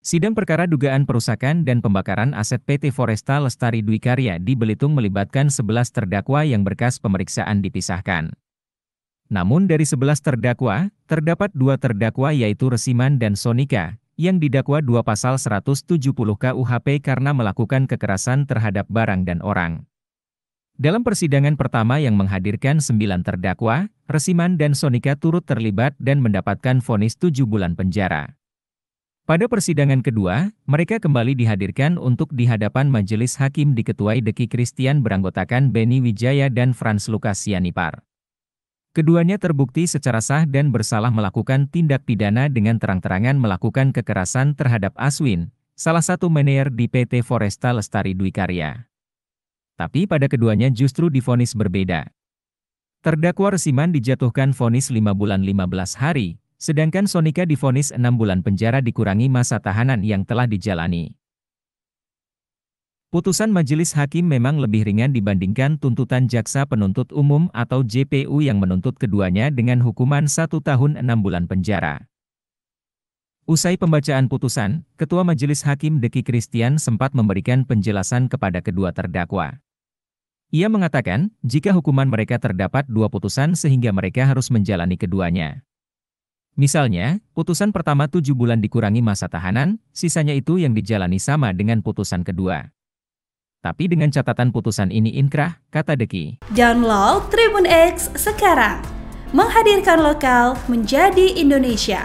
Sidang perkara dugaan perusakan dan pembakaran aset PT Foresta Lestari Dwi Karya di Belitung melibatkan 11 terdakwa yang berkas pemeriksaan dipisahkan. Namun dari 11 terdakwa, terdapat dua terdakwa yaitu Resiman dan Sonika, yang didakwa dua pasal 170 KUHP karena melakukan kekerasan terhadap barang dan orang. Dalam persidangan pertama yang menghadirkan 9 terdakwa, Resiman dan Sonika turut terlibat dan mendapatkan vonis 7 bulan penjara. Pada persidangan kedua, mereka kembali dihadirkan untuk dihadapan majelis hakim diketuai Deki Kristian beranggotakan Beni Wijaya dan Frans Lukas Sianipar. Keduanya terbukti secara sah dan bersalah melakukan tindak pidana dengan terang-terangan melakukan kekerasan terhadap Aswin, salah satu manajer di PT Foresta Lestari Dwi Karya. Tapi pada keduanya justru difonis berbeda. Terdakwa Resiman dijatuhkan vonis 5 bulan 15 hari, Sedangkan Sonika difonis enam bulan penjara dikurangi masa tahanan yang telah dijalani. Putusan majelis hakim memang lebih ringan dibandingkan tuntutan jaksa penuntut umum atau JPU yang menuntut keduanya dengan hukuman satu tahun enam bulan penjara. Usai pembacaan putusan, Ketua Majelis Hakim Deki Kristian sempat memberikan penjelasan kepada kedua terdakwa. Ia mengatakan, jika hukuman mereka terdapat dua putusan sehingga mereka harus menjalani keduanya. Misalnya, putusan pertama tujuh bulan dikurangi masa tahanan, sisanya itu yang dijalani sama dengan putusan kedua. Tapi dengan catatan putusan ini inkrah, kata Deki. Download Tribun X sekarang. Menghadirkan lokal menjadi Indonesia.